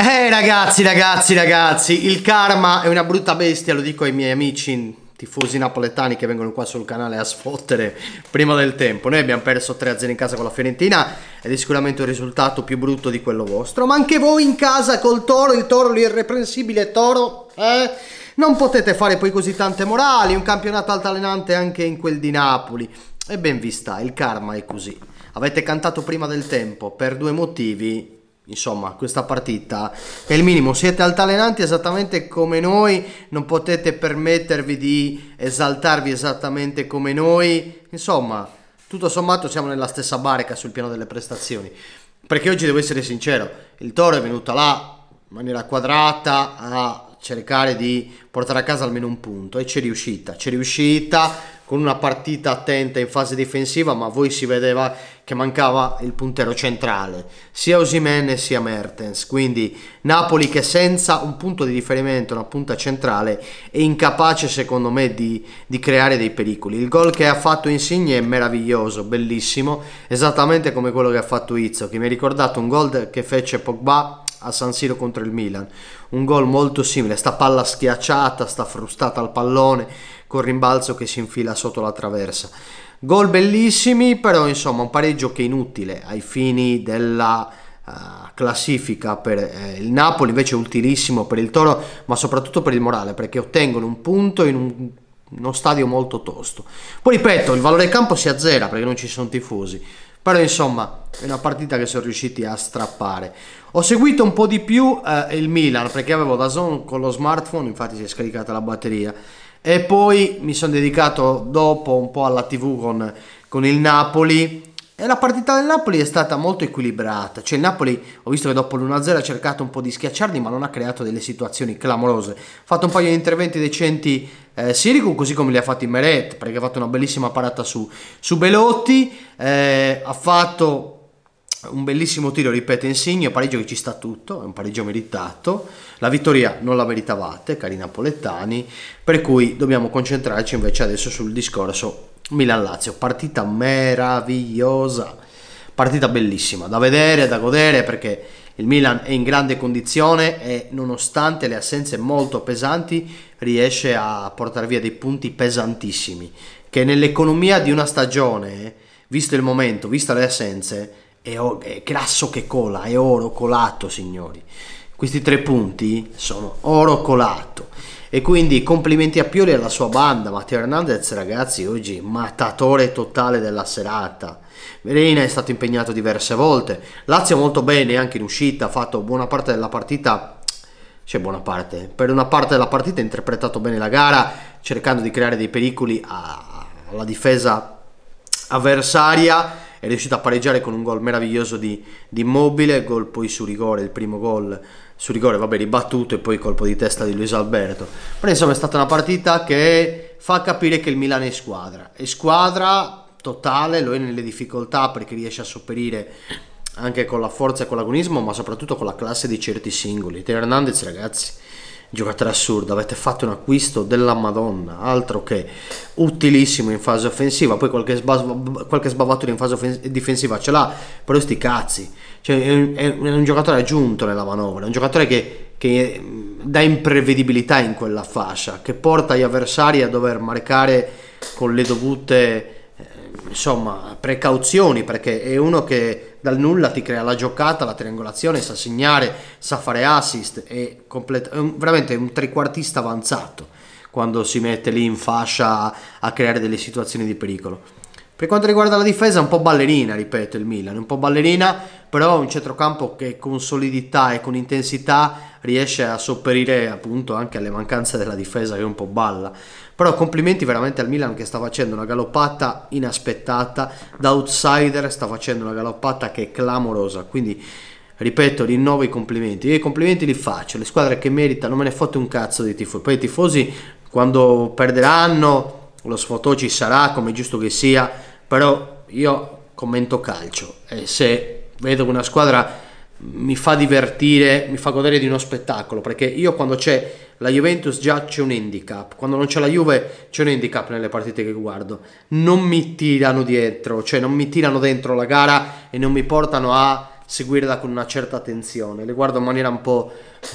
Eh ragazzi, ragazzi, ragazzi, il karma è una brutta bestia, lo dico ai miei amici tifosi napoletani che vengono qua sul canale a sfottere prima del tempo. Noi abbiamo perso 3-0 in casa con la Fiorentina ed è sicuramente un risultato più brutto di quello vostro, ma anche voi in casa col Toro, il Toro, l'irreprensibile Toro, eh? Non potete fare poi così tante morali, un campionato altalenante anche in quel di Napoli. E ben vi sta, il karma è così. Avete cantato prima del tempo per due motivi insomma, questa partita è il minimo. Siete altalenanti esattamente come noi, non potete permettervi di esaltarvi esattamente come noi. Insomma, tutto sommato siamo nella stessa barca sul piano delle prestazioni. Perché oggi devo essere sincero, il Toro è venuto là in maniera quadrata a cercare di portare a casa almeno un punto e c'è riuscita, c'è riuscita con una partita attenta in fase difensiva, ma voi si vedeva che mancava il puntero centrale, sia Osimene sia Mertens. Quindi Napoli che senza un punto di riferimento, una punta centrale, è incapace secondo me di, di creare dei pericoli. Il gol che ha fatto Insigne è meraviglioso, bellissimo, esattamente come quello che ha fatto Izzo, che mi ha ricordato un gol che fece Pogba a San Siro contro il Milan. Un gol molto simile, sta palla schiacciata, sta frustata al pallone, con rimbalzo che si infila sotto la traversa. Gol bellissimi, però insomma un pareggio che è inutile ai fini della uh, classifica per eh, il Napoli, invece è utilissimo per il Toro, ma soprattutto per il morale, perché ottengono un punto in un uno stadio molto tosto. Poi ripeto, il valore campo si azzera perché non ci sono tifosi, però insomma è una partita che sono riusciti a strappare. Ho seguito un po' di più eh, il Milan perché avevo da zone con lo smartphone, infatti si è scaricata la batteria. E poi mi sono dedicato dopo un po' alla TV con, con il Napoli. E la partita del Napoli è stata molto equilibrata, cioè il Napoli ho visto che dopo l'1-0 ha cercato un po' di schiacciarli ma non ha creato delle situazioni clamorose, ha fatto un paio di interventi decenti eh, Sirico così come li ha fatti Meret perché ha fatto una bellissima parata su, su Belotti, eh, ha fatto un bellissimo tiro, ripeto, Insigne, pareggio che ci sta tutto, è un pareggio meritato, la vittoria non la meritavate, cari napoletani, per cui dobbiamo concentrarci invece adesso sul discorso Milan-Lazio, partita meravigliosa, partita bellissima, da vedere, da godere, perché il Milan è in grande condizione e nonostante le assenze molto pesanti riesce a portare via dei punti pesantissimi, che nell'economia di una stagione, visto il momento, visto le assenze, è, o- è grasso che cola, è oro colato, signori. Questi tre punti sono oro colato. E quindi complimenti a Pioli e alla sua banda. Matteo Hernandez, ragazzi, oggi matatore totale della serata. Verena è stato impegnato diverse volte. Lazio molto bene anche in uscita, ha fatto buona parte della partita. Cioè, buona parte. Per una parte della partita ha interpretato bene la gara, cercando di creare dei pericoli alla difesa avversaria è riuscito a pareggiare con un gol meraviglioso di, di Immobile, gol poi su rigore, il primo gol su rigore, vabbè, ribattuto e poi colpo di testa di Luis Alberto. Però insomma è stata una partita che fa capire che il Milan è squadra, è squadra totale, lo è nelle difficoltà perché riesce a sopperire anche con la forza e con l'agonismo, ma soprattutto con la classe di certi singoli. Teo Hernandez, ragazzi giocatore assurdo, avete fatto un acquisto della Madonna, altro che utilissimo in fase offensiva, poi qualche, sbav- qualche sbavatura in fase offen- difensiva ce l'ha, però sti cazzi, cioè, è, un, è, un, giocatore aggiunto nella manovra, è un giocatore che, che dà imprevedibilità in quella fascia, che porta gli avversari a dover marcare con le dovute eh, insomma, precauzioni, perché è uno che dal nulla ti crea la giocata, la triangolazione, sa segnare, sa fare assist, è, complet- è un, veramente un trequartista avanzato quando si mette lì in fascia a, a creare delle situazioni di pericolo. Per quanto riguarda la difesa, è un po' ballerina, ripeto, il Milan, un po' ballerina però un centrocampo che con solidità e con intensità riesce a sopperire appunto anche alle mancanze della difesa che è un po' balla. Però complimenti veramente al Milan che sta facendo una galoppata inaspettata, da outsider sta facendo una galoppata che è clamorosa, quindi ripeto, rinnovo i complimenti. Io i complimenti li faccio, le squadre che meritano, me ne fate un cazzo dei tifosi. Poi i tifosi quando perderanno, lo sfotò ci sarà, come giusto che sia, però io commento calcio e se vedo che una squadra mi fa divertire, mi fa godere di uno spettacolo, perché io quando c'è la Juventus già c'è un handicap, quando non c'è la Juve c'è un handicap nelle partite che guardo, non mi tirano dietro, cioè non mi tirano dentro la gara e non mi portano a seguirla con una certa attenzione, le guardo in maniera un po'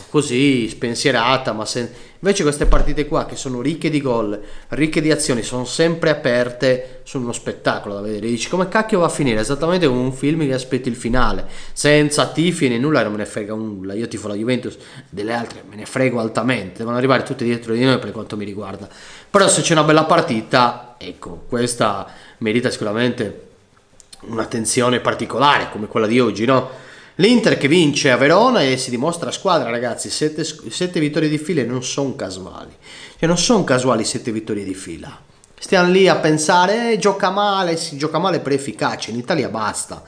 così, spensierata, ma se Invece queste partite qua che sono ricche di gol, ricche di azioni, sono sempre aperte, sono uno spettacolo da vedere. Dici come cacchio va a finire? Esattamente come un film che aspetti il finale, senza tifi né nulla, non me ne frega nulla. Io tifo la Juventus, delle altre me ne frego altamente, devono arrivare tutte dietro di noi per quanto mi riguarda. Però se c'è una bella partita, ecco, questa merita sicuramente un'attenzione particolare come quella di oggi, no? L'Inter che vince a Verona e si dimostra squadra, ragazzi, sette vittorie di fila non sono casuali. Cioè non sono casuali sette vittorie di fila. Stiamo lì a pensare, eh, gioca male, si gioca male per efficace. in Italia basta.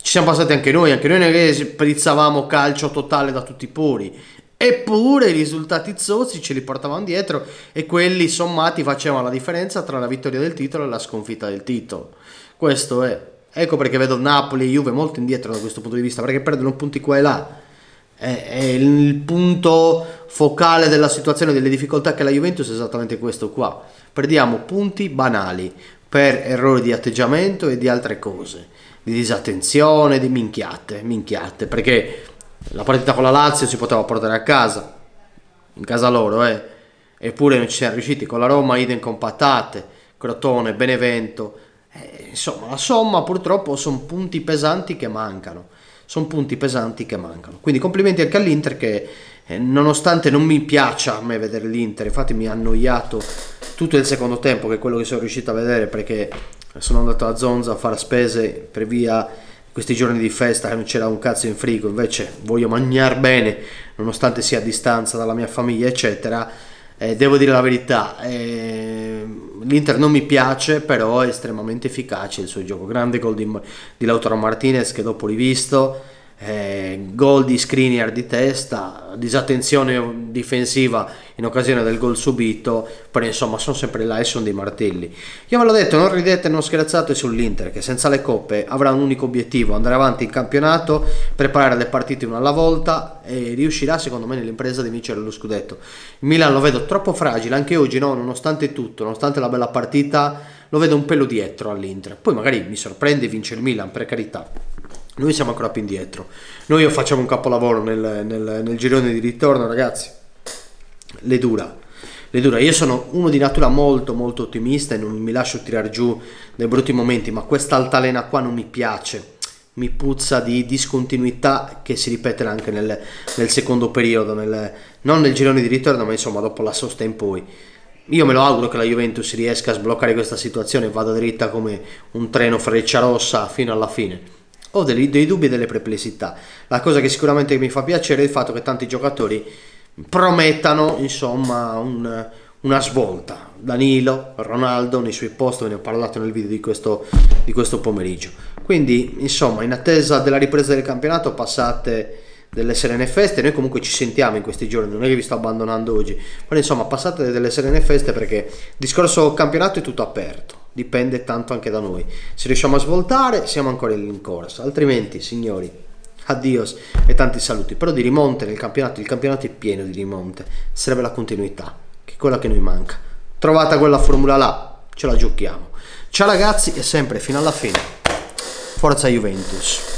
Ci siamo passati anche noi, anche noi ne sprizzavamo calcio totale da tutti i pori. Eppure i risultati zozzi ce li portavano dietro e quelli sommati facevano la differenza tra la vittoria del titolo e la sconfitta del titolo. Questo è. Ecco perché vedo Napoli e Juve molto indietro da questo punto di vista, perché perdono punti qua e là. È, è il punto focale della situazione, delle difficoltà che la Juventus è esattamente questo qua. Perdiamo punti banali per errori di atteggiamento e di altre cose, di disattenzione, di minchiate, minchiate, perché la partita con la Lazio si poteva portare a casa, in casa loro, eh. Eppure non ci siamo riusciti con la Roma, idem con Patate, Crotone, Benevento, eh, insomma, la somma purtroppo sono punti pesanti che mancano. Sono punti pesanti che mancano. Quindi complimenti anche all'Inter che eh, nonostante non mi piaccia a me vedere l'Inter, infatti mi ha annoiato tutto il secondo tempo, che è quello che sono riuscito a vedere perché sono andato a Zonza a fare spese per via questi giorni di festa che non c'era un cazzo in frigo, invece voglio mangiare bene nonostante sia a distanza dalla mia famiglia, eccetera. Eh, devo dire la verità, eh, l'Inter non mi piace, però è estremamente efficace il suo gioco. Grande gol di, di Lautaro Martinez che dopo rivisto eh, gol di screener di testa, disattenzione difensiva in occasione del gol subito, però insomma sono sempre là e sono dei martelli. Io ve l'ho detto, non ridete, non scherzate sull'Inter che senza le coppe avrà un unico obiettivo, andare avanti in campionato, preparare le partite una alla volta e riuscirà secondo me nell'impresa di vincere lo scudetto. Il Milan lo vedo troppo fragile, anche oggi no, nonostante tutto, nonostante la bella partita, lo vedo un pelo dietro all'Inter. Poi magari mi sorprende e vince il Milan, per carità. Noi siamo ancora più indietro. Noi facciamo un capolavoro nel, nel, nel girone di ritorno, ragazzi. Le dura. Le dura. Io sono uno di natura molto molto ottimista e non mi lascio tirare giù dai brutti momenti, ma questa altalena qua non mi piace mi puzza di discontinuità che si ripete anche nel, nel secondo periodo, nel, non nel girone di ritorno, ma insomma dopo la sosta in poi. Io me lo auguro che la Juventus riesca a sbloccare questa situazione e vada dritta come un treno freccia rossa fino alla fine ho oh, dei, dei dubbi e delle perplessità. La cosa che sicuramente mi fa piacere è il fatto che tanti giocatori promettano insomma un, una svolta. Danilo, Ronaldo nei suoi post, ve ne ho parlato nel video di questo, di questo pomeriggio. Quindi insomma in attesa della ripresa del campionato passate delle serene feste. Noi comunque ci sentiamo in questi giorni, non è che vi sto abbandonando oggi. Però insomma, passate delle serene feste perché il discorso campionato è tutto aperto. Dipende tanto anche da noi. Se riusciamo a svoltare, siamo ancora in corsa. Altrimenti, signori, addios e tanti saluti. Però di rimonte nel campionato, il campionato è pieno di rimonte. Serve la continuità, che è quella che noi manca. Trovata quella formula là, ce la giochiamo. Ciao ragazzi e sempre fino alla fine. Forza Juventus.